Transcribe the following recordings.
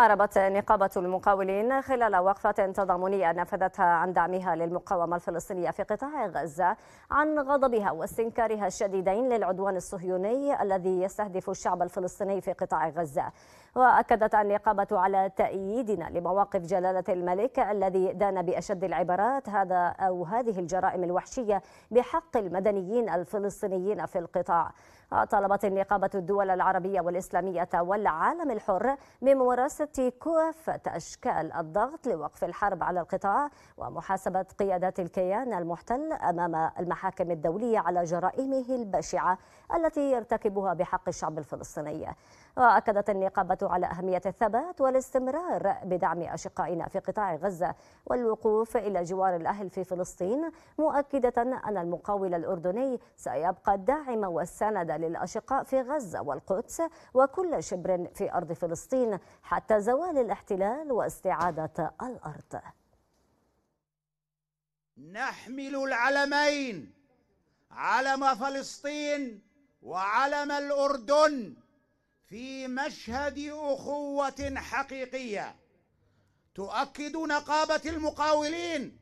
أعربت نقابة المقاولين خلال وقفة تضامنية نفذتها عن دعمها للمقاومة الفلسطينية في قطاع غزة عن غضبها واستنكارها الشديدين للعدوان الصهيوني الذي يستهدف الشعب الفلسطيني في قطاع غزة وأكدت النقابة على تأييدنا لمواقف جلالة الملك الذي دان بأشد العبارات هذا أو هذه الجرائم الوحشية بحق المدنيين الفلسطينيين في القطاع طلبت النقابة الدول العربية والإسلامية والعالم الحر بممارسة لضبط كافة أشكال الضغط لوقف الحرب على القطاع ومحاسبة قيادات الكيان المحتل أمام المحاكم الدولية على جرائمه البشعة التي يرتكبها بحق الشعب الفلسطيني وأكدت النقابة على أهمية الثبات والاستمرار بدعم أشقائنا في قطاع غزة والوقوف إلى جوار الأهل في فلسطين مؤكدة أن المقاول الأردني سيبقى الداعم والسند للأشقاء في غزة والقدس وكل شبر في أرض فلسطين حتى حتى زوال الاحتلال واستعادة الأرض نحمل العلمين علم فلسطين وعلم الأردن في مشهد أخوة حقيقية تؤكد نقابة المقاولين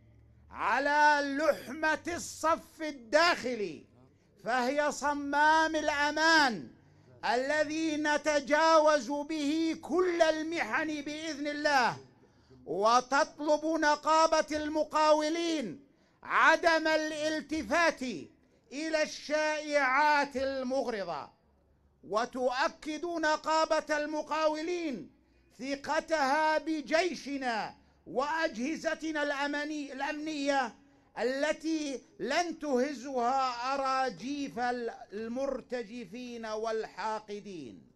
على لحمة الصف الداخلي فهي صمام الأمان الذي نتجاوز به كل المحن باذن الله وتطلب نقابه المقاولين عدم الالتفات الى الشائعات المغرضه وتؤكد نقابه المقاولين ثقتها بجيشنا واجهزتنا الامنيه التي لن تهزها أراجيف المرتجفين والحاقدين